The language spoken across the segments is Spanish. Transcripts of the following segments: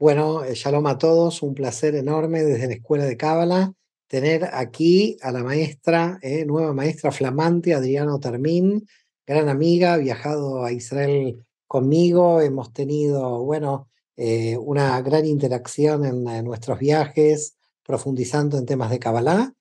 Bueno, eh, shalom a todos, un placer enorme desde la Escuela de Cábala tener aquí a la maestra, eh, nueva maestra flamante, Adriano Termín, gran amiga, viajado a Israel conmigo, hemos tenido, bueno, eh, una gran interacción en, nuestros viajes, profundizando en temas de Cábala,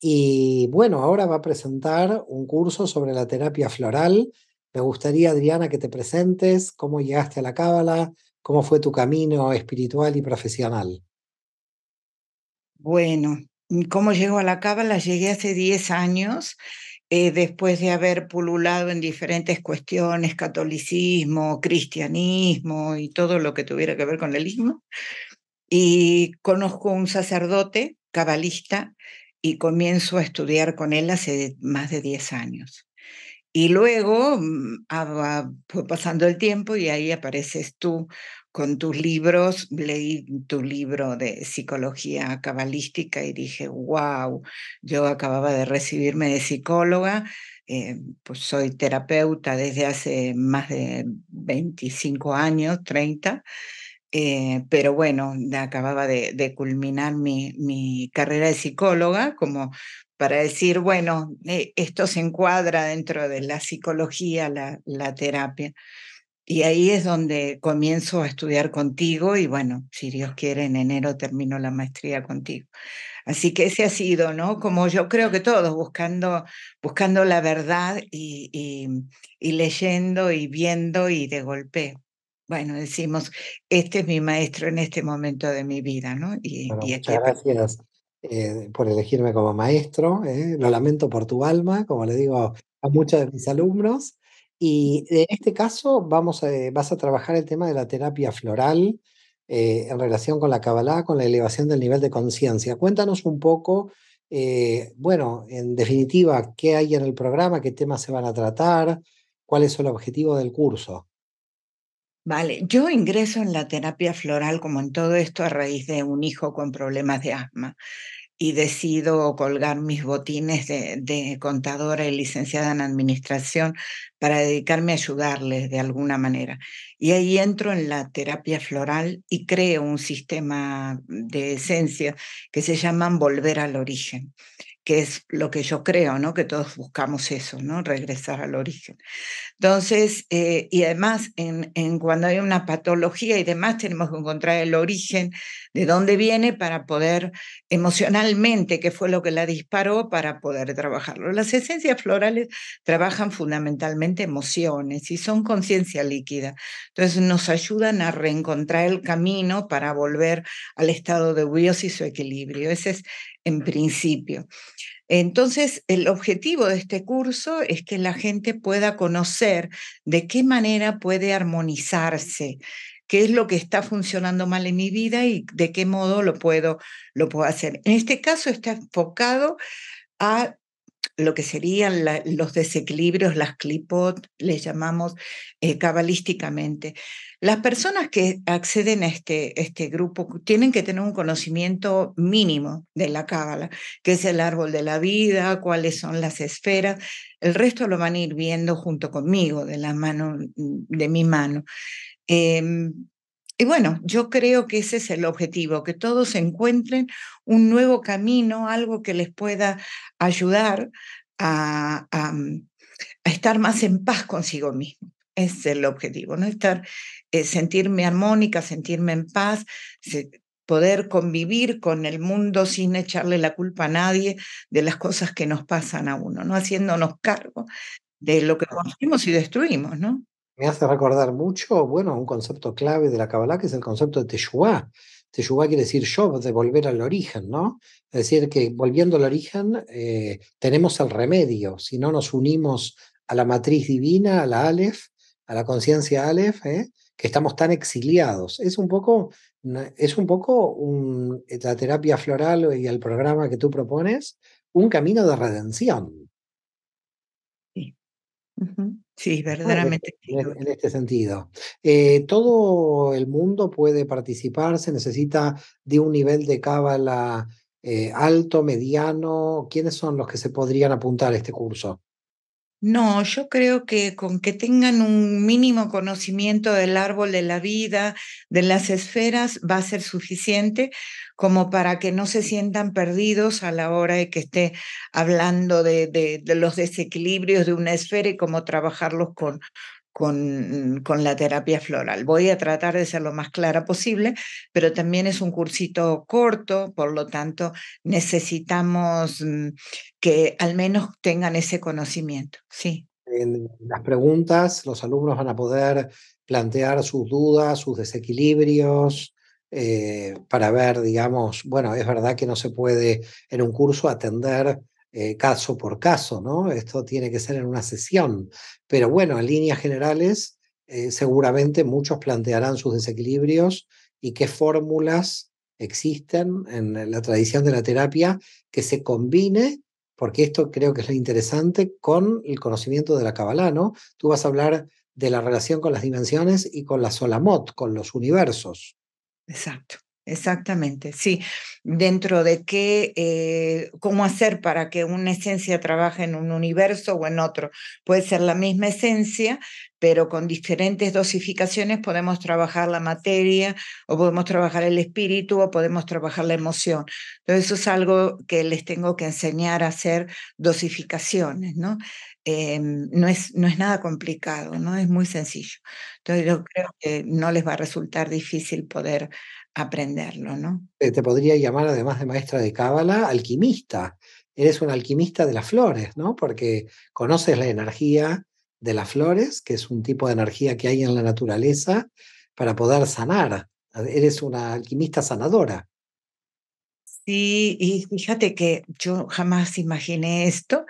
Y bueno, ahora va a presentar un curso sobre la terapia floral. Me gustaría, Adriana, que te presentes, cómo llegaste a la Cábala, ¿Cómo fue tu camino espiritual y profesional? Bueno, mm, ¿cómo llegó a la cábala? Llegué hace 10 años, eh, después de haber pululado en diferentes cuestiones, catolicismo, cristianismo y todo lo que tuviera que ver con el Y conozco un sacerdote cabalista y comienzo a estudiar con él hace más de 10 años. Y luego mm, ah, fue pasando el tiempo y ahí apareces tú con tus libros. Leí tu libro de psicología cabalística y dije, wow, yo acababa de recibirme de psicóloga, eh, pues soy terapeuta desde hace más de 25 años, 30. Eh, pero bueno, acababa de, de culminar mi, mi, carrera de psicóloga, como para decir, bueno, eh, esto se encuadra dentro de la psicología, la, terapia. Y ahí es donde comienzo a estudiar contigo y bueno, si Dios quiere, en enero termino la maestría contigo. Así que ese ha sido, ¿no? Como yo creo que todos, buscando, buscando la verdad y, leyendo y viendo y de golpe. Bueno, decimos, este es mi maestro en este momento de mi vida, ¿no? Y, aquí este gracias. Eh, por elegirme como maestro. Eh, lo lamento por tu alma, como le digo a muchos de mis alumnos. Y en este caso vamos eh, vas a trabajar el tema de la terapia floral en relación con la Kabbalah, con la elevación del nivel de conciencia. Cuéntanos un poco, bueno, en definitiva, qué hay en el programa, qué temas se van a tratar, cuál es el objetivo del curso. Vale, yo ingreso en la terapia floral como en todo esto a raíz de un hijo con problemas de asma y decido colgar mis botines de, contadora y licenciada en administración para dedicarme a ayudarles de alguna manera. Y ahí entro en la terapia floral y creo un sistema de esencia que se llama Volver al Origen que es lo que yo creo, ¿no? Que todos buscamos eso, ¿no? Regresar al origen. Entonces, eh, y además, en, cuando hay una patología y demás, tenemos que encontrar el origen de dónde viene para poder emocionalmente, qué fue lo que la disparó, para poder trabajarlo. Las esencias florales trabajan fundamentalmente emociones y son conciencia líquida. Entonces, nos ayudan a reencontrar el camino para volver al estado de y o equilibrio. Ese es en principio. Entonces, el objetivo de este curso es que la gente pueda conocer de qué manera puede armonizarse, qué es lo que está funcionando mal en mi vida y de qué modo lo puedo, lo puedo hacer. En este caso está enfocado a lo que serían los desequilibrios, las clipot, les llamamos eh, cabalísticamente. Las personas que acceden a este, este grupo tienen que tener un conocimiento mínimo de la cábala, que es el árbol de la vida, cuáles son las esferas. El resto lo van a ir viendo junto conmigo, de la mano, mm, de mi mano. Em, y bueno, yo creo que ese es el objetivo, que todos encuentren un nuevo camino, algo que les pueda ayudar a, mm, estar más en paz consigo mismo. Es el objetivo, ¿no? Estar, eh, sentirme armónica, sentirme en paz, poder convivir con el mundo sin echarle la culpa a nadie de las cosas que nos pasan a uno, ¿no? Haciéndonos cargo de lo que construimos y destruimos, ¿no? me hace recordar mucho, bueno, un concepto clave de la Kabbalah, que es el concepto de Teshua. Teshua quiere decir yo, de volver al origen, ¿no? Es decir, que volviendo al origen eh, tenemos el remedio. Si no nos unimos a la matriz divina, a la Aleph, a la conciencia Aleph, ¿eh? que estamos tan exiliados. Es un poco, es un poco eh, la terapia floral y el programa que tú propones, un camino de redención. Sí. Sí, verdaderamente. Este, este, en este sentido. Eh, ¿Todo el mundo puede participar? ¿Se necesita de un nivel de cábala eh, alto, mediano? ¿Quiénes son los que se podrían apuntar a este curso? No, yo creo que con que tengan un mínimo conocimiento del árbol de la vida, de las esferas, va a ser suficiente como para que no se sientan perdidos a la hora de que esté hablando de, los desequilibrios de una esfera y cómo trabajarlos con con, con, la terapia floral. Voy a tratar de ser lo más clara posible, pero también es un cursito corto, por lo tanto necesitamos mm, que al menos tengan ese conocimiento. Sí. En las preguntas, los alumnos van a poder plantear sus dudas, sus desequilibrios, eh, para ver, digamos, bueno, es verdad que no se puede en un curso atender eh, caso por caso, ¿no? Esto tiene que ser en una sesión. Pero bueno, en líneas generales, eh, seguramente muchos plantearán sus desequilibrios y qué fórmulas existen en la tradición de la terapia que se combine, porque esto creo que es lo interesante, con el conocimiento de la Kabbalah, ¿no? Tú vas a hablar de la relación con las dimensiones y con la Solamot, con los universos. Exacto. Exactamente, sí. Dentro de qué, eh, cómo hacer para que una esencia trabaje en un universo o en otro. Puede ser la misma esencia, pero con diferentes dosificaciones podemos trabajar la materia o podemos trabajar el espíritu o podemos trabajar la emoción. Entonces eso es algo que les tengo que enseñar a hacer dosificaciones, ¿no? Em, no, es, no es nada complicado, ¿no? Es muy sencillo. Entonces yo creo que no les va a resultar difícil poder aprenderlo, ¿no? Eh, te podría llamar, además de maestra de cábala, alquimista. Eres un alquimista de las flores, ¿no? Porque conoces la energía de las flores, que es un tipo de energía que hay en la naturaleza, para poder sanar. Eres una alquimista sanadora. Sí, y fíjate que yo jamás imaginé esto,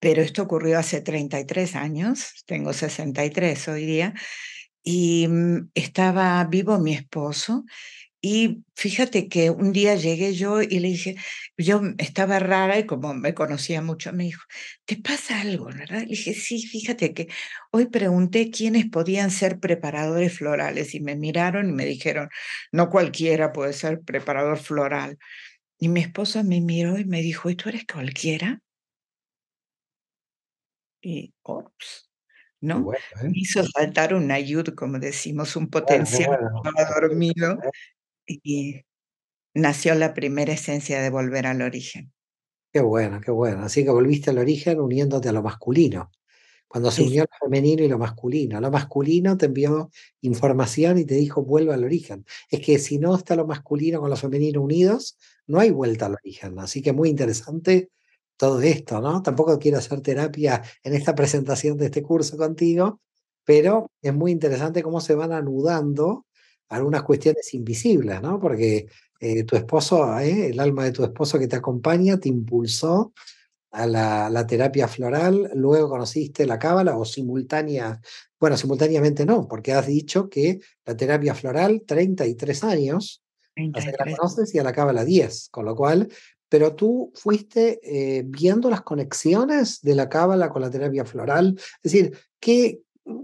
pero esto ocurrió hace 33 años, tengo 63 hoy día, y mm, estaba vivo mi esposo y fíjate que un día llegué yo y le dije, yo estaba rara y como me conocía mucho, me dijo, ¿te pasa algo? ¿verdad? Le dije, sí, fíjate que hoy pregunté quiénes podían ser preparadores florales y me miraron y me dijeron, no cualquiera puede ser preparador floral. Y mi esposa me miró y me dijo, ¿y tú eres cualquiera? Y, ops, ¿no? ¿eh? Me Hizo saltar un ayud, como decimos, un potencial dormido y nació la primera esencia de volver al origen. Qué bueno, qué bueno. Así que volviste al origen uniéndote a lo masculino. Cuando se unió lo femenino y lo masculino. Lo masculino te envió información y te dijo vuelve al origen. Es que si no está lo masculino con lo femenino unidos, no hay vuelta al origen. Así que muy interesante todo esto, ¿no? Tampoco quiero hacer terapia en esta presentación de este curso contigo, pero es muy interesante cómo se van anudando algunas cuestiones invisibles, ¿no? Porque eh, tu esposo, eh, el alma de tu esposo que te acompaña, te impulsó a la, terapia floral, luego conociste la cábala o simultánea, bueno, simultáneamente no, porque has dicho que la terapia floral, 33 años, entonces y a la cábala 10, con lo cual, pero tú fuiste viendo eh, las conexiones de la cábala con la terapia floral, es decir, ¿qué,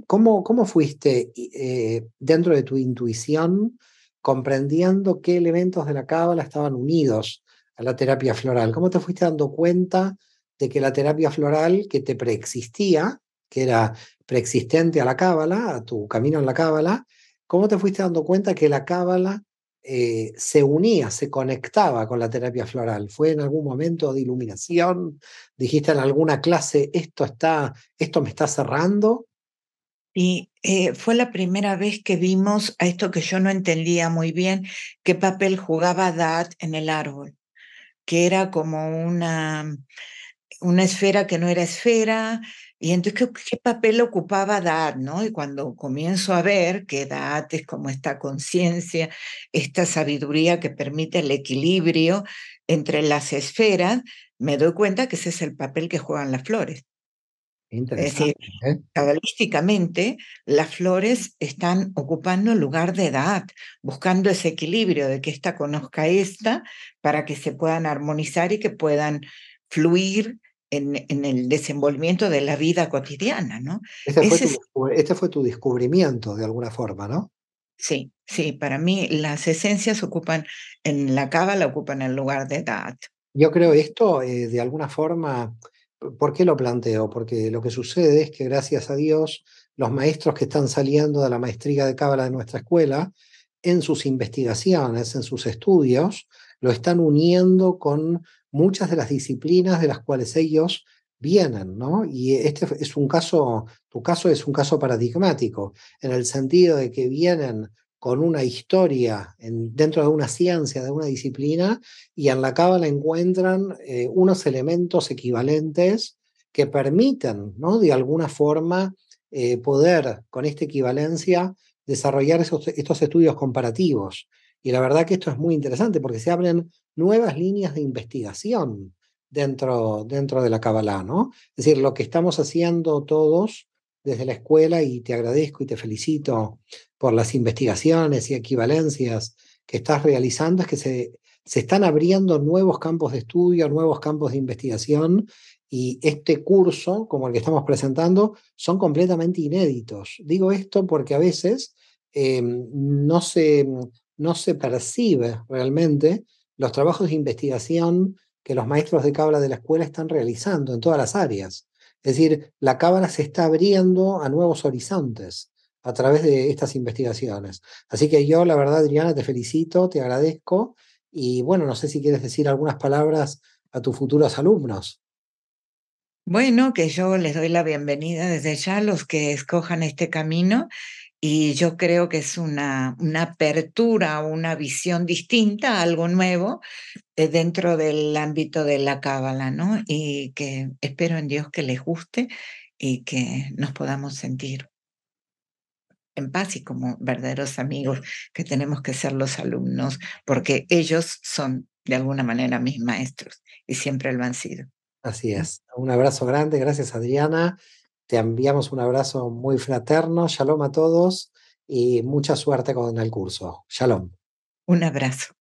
¿Cómo, fuiste eh, dentro de tu intuición comprendiendo qué elementos de la cábala estaban unidos a la terapia floral? ¿Cómo te fuiste dando cuenta de que la terapia floral que te preexistía, que era preexistente a la cábala, a tu camino en la cábala, ¿cómo te fuiste dando cuenta que la cábala eh, se unía, se conectaba con la terapia floral? ¿Fue en algún momento de iluminación? ¿Dijiste en alguna clase, esto, está, esto me está cerrando? Y eh, fue la primera vez que vimos a esto que yo no entendía muy bien, qué papel jugaba Dad en el árbol, que era como una, una esfera que no era esfera, y entonces ¿qué, papel ocupaba Dad, ¿no? Y cuando comienzo a ver que Dad es como esta conciencia, esta sabiduría que permite el equilibrio entre las esferas, me doy cuenta que ese es el papel que juegan las flores. Es decir, ¿eh? cabalísticamente, las flores están ocupando el lugar de edad, buscando ese equilibrio de que ésta conozca esta para que se puedan armonizar y que puedan fluir en, en el desenvolvimiento de la vida cotidiana, ¿no? Este fue, tu, descubrimiento, de alguna forma, ¿no? Sí, sí, para mí las esencias ocupan, en la cábala ocupan el lugar de edad. Yo creo esto, eh, de alguna forma, ¿Por qué lo planteo? Porque lo que sucede es que gracias a Dios, los maestros que están saliendo de la maestría de cábala de nuestra escuela, en sus investigaciones, en sus estudios, lo están uniendo con muchas de las disciplinas de las cuales ellos vienen, ¿no? Y este es un caso, tu caso es un caso paradigmático, en el sentido de que vienen con una historia dentro de una ciencia, de una disciplina, y en la cábala encuentran eh, unos elementos equivalentes que permiten, ¿no? de alguna forma, eh, poder con esta equivalencia desarrollar estos estudios comparativos. Y la verdad que esto es muy interesante porque se abren nuevas líneas de investigación dentro, dentro de la Kabbalah, ¿no? Es decir, lo que estamos haciendo todos desde la escuela y te agradezco y te felicito por las investigaciones y equivalencias que estás realizando, es que se, están abriendo nuevos campos de estudio, nuevos campos de investigación y este curso, como el que estamos presentando, son completamente inéditos. Digo esto porque a veces em, no, se, no se percibe realmente los trabajos de investigación que los maestros de cabra de la escuela están realizando en todas las áreas. Es decir, la cámara se está abriendo a nuevos horizontes a través de estas investigaciones. Así que yo, la verdad, Adriana, te felicito, te agradezco y bueno, no sé si quieres decir algunas palabras a tus futuros alumnos. Bueno, que yo les doy la bienvenida desde ya a los que escojan este camino y yo creo que es una, una apertura, una visión distinta, algo nuevo eh, dentro del ámbito de la cábala, ¿no? Y que espero en Dios que les guste y que nos podamos sentir en paz y como verdaderos amigos que tenemos que ser los alumnos, porque ellos son de alguna manera mis maestros y siempre lo han sido. Así es. Un abrazo grande, gracias Adriana. Te enviamos un abrazo muy fraterno, shalom a todos y mucha suerte con el curso. Shalom. Un abrazo.